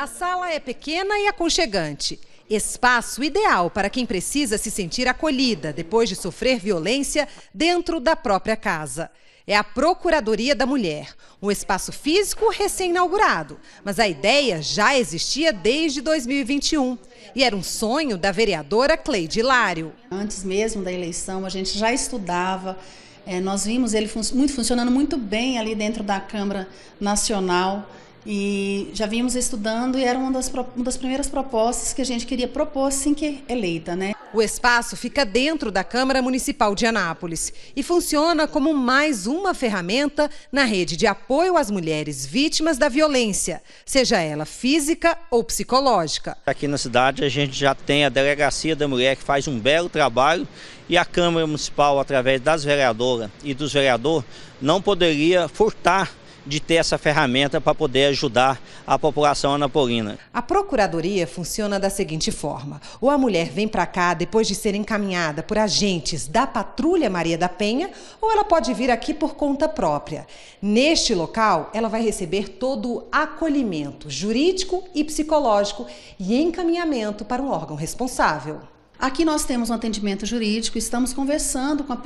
A sala é pequena e aconchegante. Espaço ideal para quem precisa se sentir acolhida depois de sofrer violência dentro da própria casa. É a Procuradoria da Mulher, um espaço físico recém-inaugurado, mas a ideia já existia desde 2021 e era um sonho da vereadora Cleide Hilário. Antes mesmo da eleição, a gente já estudava, é, nós vimos ele fun muito, funcionando muito bem ali dentro da Câmara Nacional. E já vimos estudando e era uma das, uma das primeiras propostas que a gente queria propor assim que eleita, né? O espaço fica dentro da Câmara Municipal de Anápolis e funciona como mais uma ferramenta na rede de apoio às mulheres vítimas da violência, seja ela física ou psicológica. Aqui na cidade a gente já tem a Delegacia da Mulher que faz um belo trabalho e a Câmara Municipal, através das vereadoras e dos vereadores, não poderia furtar de ter essa ferramenta para poder ajudar a população anapolina. A procuradoria funciona da seguinte forma: ou a mulher vem para cá depois de ser encaminhada por agentes da Patrulha Maria da Penha, ou ela pode vir aqui por conta própria. Neste local, ela vai receber todo o acolhimento jurídico e psicológico e encaminhamento para um órgão responsável. Aqui nós temos um atendimento jurídico, estamos conversando com a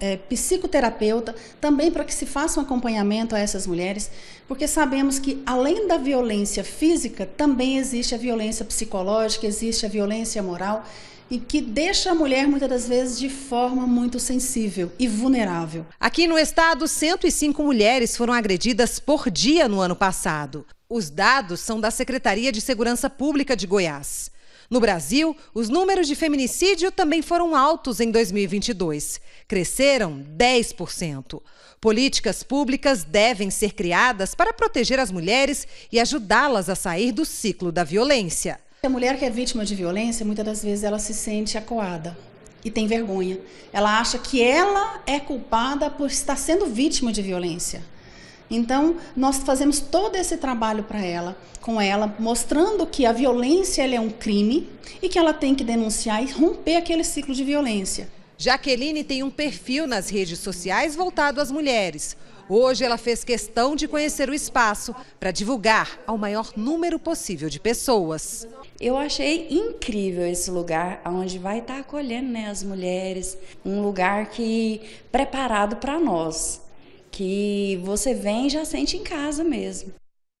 é, psicoterapeuta também para que se faça um acompanhamento a essas mulheres, porque sabemos que além da violência física, também existe a violência psicológica, existe a violência moral e que deixa a mulher muitas das vezes de forma muito sensível e vulnerável. Aqui no estado, 105 mulheres foram agredidas por dia no ano passado. Os dados são da Secretaria de Segurança Pública de Goiás. No Brasil, os números de feminicídio também foram altos em 2022. Cresceram 10%. Políticas públicas devem ser criadas para proteger as mulheres e ajudá-las a sair do ciclo da violência. A mulher que é vítima de violência, muitas das vezes ela se sente acoada e tem vergonha. Ela acha que ela é culpada por estar sendo vítima de violência. Então, nós fazemos todo esse trabalho para ela, com ela, mostrando que a violência é um crime e que ela tem que denunciar e romper aquele ciclo de violência. Jaqueline tem um perfil nas redes sociais voltado às mulheres. Hoje ela fez questão de conhecer o espaço para divulgar ao maior número possível de pessoas. Eu achei incrível esse lugar onde vai estar tá acolhendo né, as mulheres, um lugar que preparado para nós que você vem e já sente em casa mesmo.